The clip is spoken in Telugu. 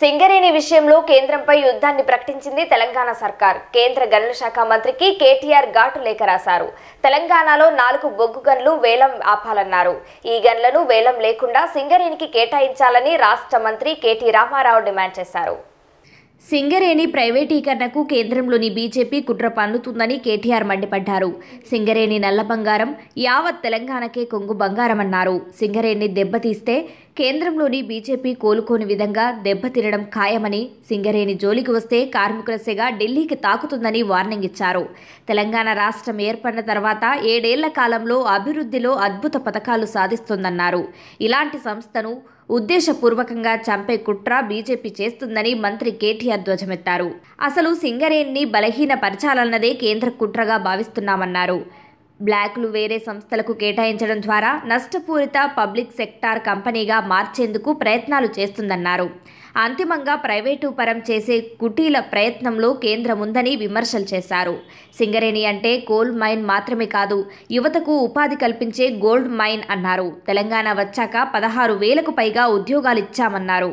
సింగరేణి విషయంలో కేంద్రంపై యుద్ధాన్ని ప్రకటించింది తెలంగాణ సర్కార్ కేంద్ర గనుల శాఖ మంత్రికి కేటీఆర్ ఘాటు లేఖ రాశారు తెలంగాణలో నాలుగు బొగ్గు గన్లు వేలం ఆపాలన్నారు ఈ గన్లను వేలం లేకుండా సింగరేణికి కేటాయించాలని రాష్ట్ర మంత్రి కేటీ రామారావు డిమాండ్ చేశారు సింగరేణి ప్రైవేటీకరణకు కేంద్రంలోని బీజేపీ కుట్ర పన్నుతుందని కేటీఆర్ మండిపడ్డారు సింగరేణి నల్ల బంగారం యావత్ తెలంగాణకే కొంగు బంగారమన్నారు సింగరేణి దెబ్బతీస్తే కేంద్రంలోని బీజేపీ కోలుకోని విధంగా దెబ్బతినడం ఖాయమని సింగరేణి జోలికి వస్తే కార్మికుల సెగ ఢిల్లీకి తాకుతుందని వార్నింగ్ ఇచ్చారు తెలంగాణ రాష్ట్రం ఏర్పడిన తర్వాత ఏడేళ్ల కాలంలో అభివృద్ధిలో అద్భుత పథకాలు సాధిస్తుందన్నారు ఇలాంటి సంస్థను ఉద్దేశపూర్వకంగా చంపే కుట్ర బీజేపీ చేస్తుందని మంత్రి కేటీఆర్ ధ్వజమెత్తారు అసలు సింగరేణిని బలహీనపరచాలన్నదే కేంద్ర కుట్రగా భావిస్తున్నామన్నారు బ్లాక్లు వేరే సంస్థలకు కేటాయించడం ద్వారా నష్టపూరిత పబ్లిక్ సెక్టార్ కంపెనీగా మార్చేందుకు ప్రయత్నాలు చేస్తుందన్నారు అంతిమంగా ప్రైవేటు పరం చేసే కుటీల ప్రయత్నంలో కేంద్రం ఉందని విమర్శలు చేశారు సింగరేణి అంటే కోల్ మైన్ మాత్రమే కాదు యువతకు ఉపాధి కల్పించే గోల్డ్ మైన్ అన్నారు తెలంగాణ వచ్చాక పదహారు వేలకు పైగా ఉద్యోగాలు ఇచ్చామన్నారు